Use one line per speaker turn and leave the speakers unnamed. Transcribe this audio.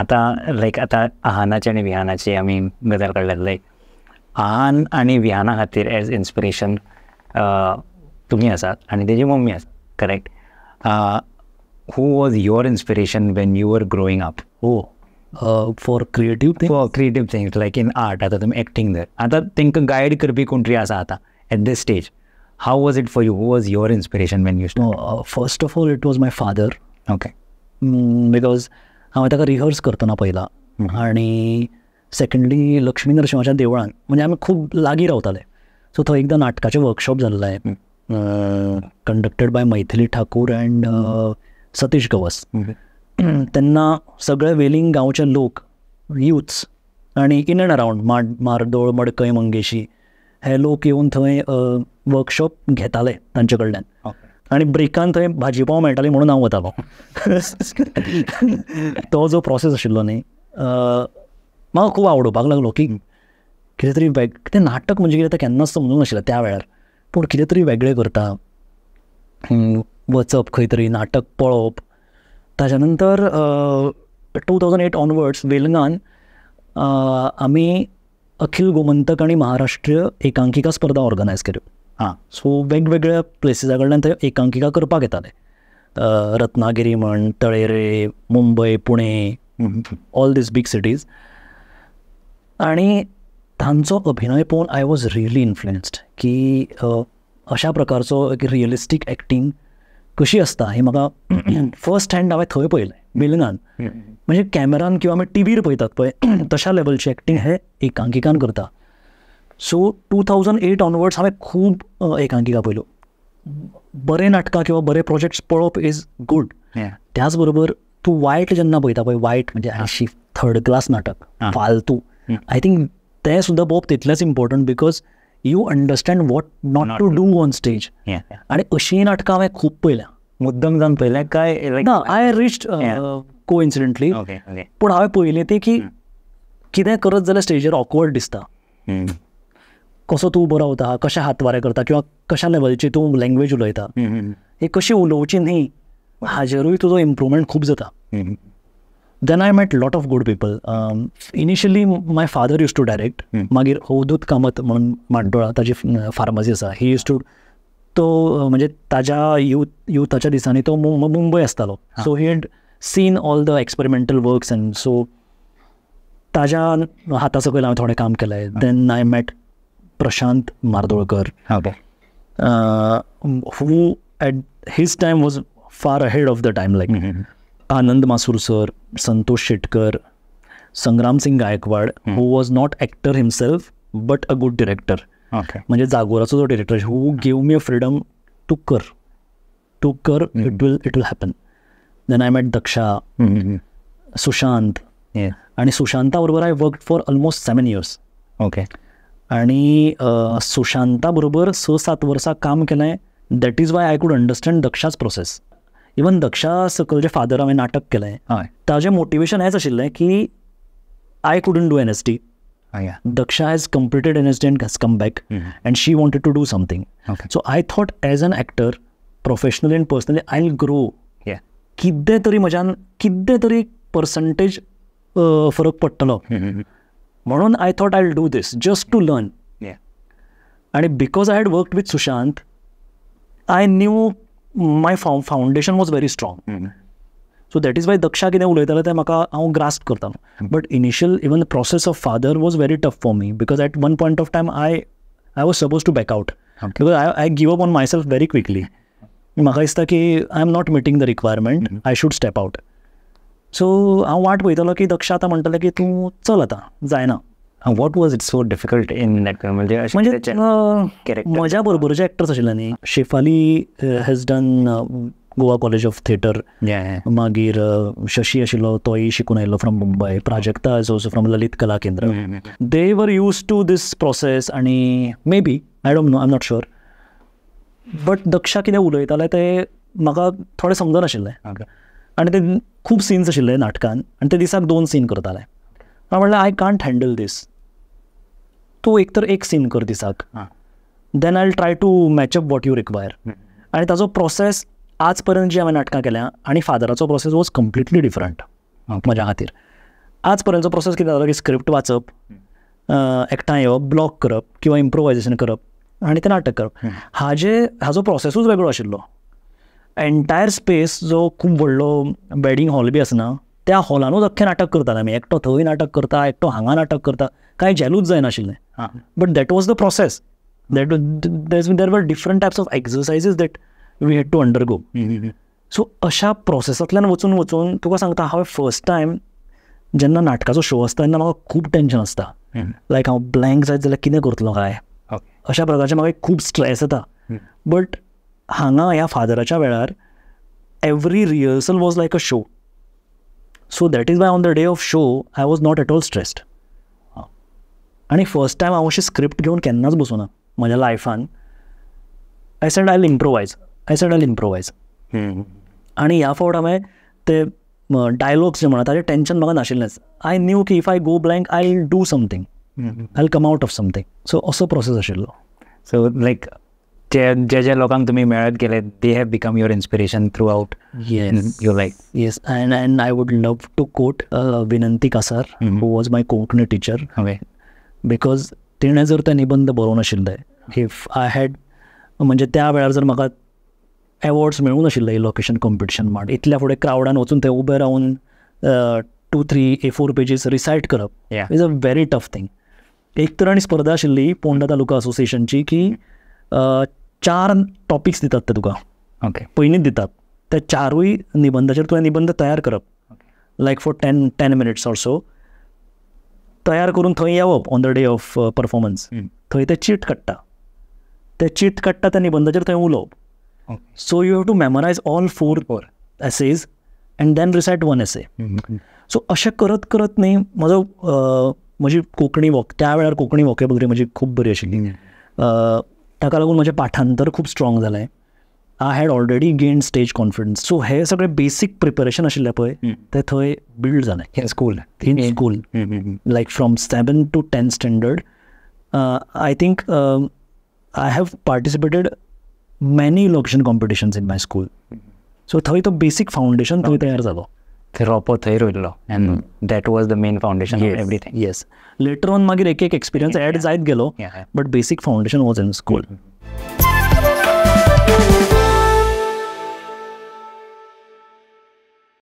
आता लाईक आता आहानाचे आनी विहानाची आमी गजाल काडल्यात लायक आहान आनी विहाना खातीर एज इन्स्पिरेशन तुमी आसात आनी तेजी मम्मी आसा correct who was your inspiration when you were growing up हो for creative thing for creative things like in art आतां तुमी एक्टींग धर आतां तेंकां गायड करपी कोण तरी आसा आतां at this stage how was it for you was your inspiration when you first of all it was my father okay because हांव ताका रिहर्स करतना पयला आनी सेकंडली लक्ष्मी नरसिंहाच्या देवळान म्हणजे आमी खूब लागीं रावताले सो थंय एकदां नाटकाचें वर्कशॉप जाल्लें conducted by Maithili Thakur and Satish Gawas तेन्ना सगळे वेलिंग गांवचे लोक युथ्स आनी इन अँड अरावंड माड मार्दोळ मडकय मंगेशी हे लोक येवन थंय वर्कशॉप घेताले तांचे कडल्यान आणि ब्रेकान थंय भाजी पाव मेळटाली म्हणून हांव वतालो तो जो प्रोसेस आशिल्लो न्ही म्हाका खूब आवडोवपाक लागलो की कितें तरी वेग तें नाटक म्हणजे कितें तें केन्नाच समजूंक नाशिल्लें त्या वेळार पूण कितें तरी वेगळें करता वचप खंय तरी नाटक पळोवप ताच्या नंतर टू थावजंड एट ऑनवर्ड्स वेलंगान आमी अखिल गोमंतक आनी महाराष्ट्रीय एकांकिका स्पर्धा ऑर्गनायज केल्यो हां सो वेगवेगळ्या प्लेसिसाकडल्यान कडल्यान एकांकिका करपाक येताले रत्नागिरी म्हण Talere Mumbai Pune all these big cities आणि तांचो अभिनय पळोवन आय वॉज रियली इन्फ्लुएन्स्ड की अशा प्रकारचो एक रियलिस्टीक एक्टींग कशी असता हे म्हाका फर्स्ट हँड हांवें थंय पळयलें मिलनान म्हणजे कॅमेरान किंवा आमी टी व्हीर पळयतात पळय तशा लेवलची एक्टींग हे एकांकिकान करता so two thousand eight onwards हांवें खूब एकांकिका पयल्यो बरे नाटकां किंवा बरे प्रोजेक्ट्स पळोवप इज गूड त्याच बरोबर तूं वायट जेन्ना पळयता पळय वायट म्हणजे अशी थर्ड क्लास नाटक फालतू आय थिंक तें सुद्दां पळोवप तितलेंच important because you understand what not to do on stage आणि अशी नाटकां हांवें खूब पळयल्या मुद्दम जावन पयलें काय ना आय रिच्ड को इन्सिडेंटली पूण हांवें पळयलें तें की कितें करत जाल्यार स्टेजीर ऑकवर्ड दिसता कसो तूं बरोवता कशें हातवारें करता किंवा कशा लेवलची तू लँग्वेज उलयता हे कशी उलोवची न्ही हाजेरूय तुजो इम्प्रुवमेंट खूप जाता then I met lot of good people initially my father use to direct मागीर अवधूत हो कामत म्हणून माड्डोळा ताजी फार्मासी आसा ही यूज टू तो म्हणजे ताज्या युथ युथाच्या दिसांनी तो मुंबय आसतालो so he had seen all the experimental works and so ताज्या हाता सकयल हांवें थोडें काम केलें then I met Prashant Mardolkar who at his time was far ahead of the time like Anand Masur sir Santosh Shetkar Sangram Singh Gaikwad who was not actor himself but a good director म्हणजे जागोराचा जो director who gave me a freedom to कर to कर it it आणि सुशांता बरोबर I work for almost seven years okay आणि सुशांताबरोबर स सात वर्सां काम केलें that is why I could understand दक्षाच प्रोसेस इवन दक्षा सकल जे फादर हांवें नाटक केलें आहे ताजें मोटिवेशन हेच आशिल्लें की I couldn't do N S T Daksha has completed N S T and has come back and she wanted to do something so I thought as an actor professionally and personally I will grow कितें तरी म्हज्यान कितें तरी percentage फरक पडटलो म्हणून I thought I do this just to learn आणि because I had work with Sushant I knew my फाव foundation was very strong so that is why Daksha कितें उलयतालो तें म्हाका हांव ग्रास्प करतालो but initial even the process of father was very tough for me because at one point of time I I was suppose to back out because I I give up on myself very quickly म्हाका दिसता की I am not meeting the requirement I should step out so हांव वाट पळयतालो की दक्ष आतां म्हणटलें की तूं चल आतां जायना what was it so difficult in म्हणजे म्हज्या बरोबरचे एक्टर्स आशिल्ले न्ही Shefali has done Goa college of theatre मागीर शशी आशिल्लो तोय शिकून आयिल्लो from Mumbai Prajakta is also from Lalit Kala Kendra they were use to these process आनी maybe I don't know I am not sure but Daksha कितें उलयतालें तें म्हाका थोडें समजनाशिल्लें आणि ते खूप सीन्स आशिल्ले नाटकान आणि ते दिसाक दोन सीन करताले हांव म्हणलें आय कांट हँडल दीस तूं एक तर एक सीन कर दिसाक then I try to match up what you require आणि ताजो प्रोसेस आज पर्यंत जी हांवें नाटकां केल्या आनी फादराचो प्रोसेस वॉज कंप्लिटली डिफरंट म्हज्या खातीर आज पर्यंतचो प्रोसेस कितें जालो की स्क्रिप्ट वाचप एकठांय येवप ब्लॉक करप किंवा इम्प्रोवायजेशन करप आणि ते नाटक करप हाजे हाजो प्रोसेसूच वेगळो आशिल्लो एन्टायर स्पेस जो खूब व्हडलो बॅडींग हॉल बी आसना त्या हॉलानूच अख्खें नाटक करतालें आमी एकटो थंय नाटक करता एकटो हांगा नाटक करता कांय झेलूच जायनाशिल्लें आं but that was the process that there were different types of exercises that we had to undergo so अशा प्रोसेसांतल्यान वचून वचून तुका सांगता हांवें फर्स्ट टायम जेन्ना नाटकाचो शो आसता तेन्ना म्हाका खूब टेंशन आसता लायक हांव ब्लँक जायत जाल्यार कितें करतलो काय अशा प्रकारचे म्हाका खूब स्ट्रेस येता बट हांगा ह्या फादराच्या वेळार every rehearsal was like a show so that is why on the day of show I was not at all stressed आणि फर्स्ट टायम हांव अशी स्क्रिप्ट घेवन केन्नाच ना म्हज्या लायफान I said I'll improvise I said I'll improvise आनी ह्या फावट हांवें ते डायलॉग्स जे म्हणा ताजें टेंशन म्हाका नाशिल्लेंच आय न्यू की if I go blank I do something I come out of something so असो प्रोसेस आशिल्लो सो लायक जे जे जे लोकांक तुमी मेळत गेले they have become your inspiration throughout your like yes and and I would love to quote Vinanti Kasar who was my Konkani teacher हांवें बिकॉज तिणें जर ते निबंध बरोवं नाशिल्ले इफ आय हॅड म्हणजे त्या वेळार जर म्हाका एवॉर्ड्स मेळूंक नाशिल्ले लोकेशन कॉम्पिटिशन माट इतल्या फुडें क्रावडान वचून थंय उबे रावून two three a four pages recite करप is a very tough thing एक तर आनी स्पर्धा आशिल्ली पोंडा तालुका असोसिएशनची की चार टॉपिक्स दितात ते तुका ओके पयलींच दितात त्या चारूय निबंधाचेर तुवें निबंध तयार करप like for ten ten minutes or so तयार करून थंय येवप on the day of performance थंय ते चीट काडटा ते चीट काडटा त्या निबंधाचेर थंय उलोवप so you have to memorize all four four essays and then recite one essay so अशें करत करत न्ही म्हजो म्हजी कोंकणी वॉक त्या वेळार कोंकणी वॉकेबलरी म्हजी खूब बरी आशिल्ली ताका लागून म्हजें पाठांतर खूब स्ट्रॉंग जालें I had already gain stage confidence so हे सगळे बेसीक प्रिपरेशन आशिल्लें पळय ते थंय बिल्ड जालें school in school like from seven to tenth standard I think I have participated many elocution competitions in my school so थंय तो बेसीक फाउंडेशन थंय तयार जालो थेरोपो and that was the main foundation of everything yes later on मागीर एक एक experience add जायत गेलो but basic foundation was in school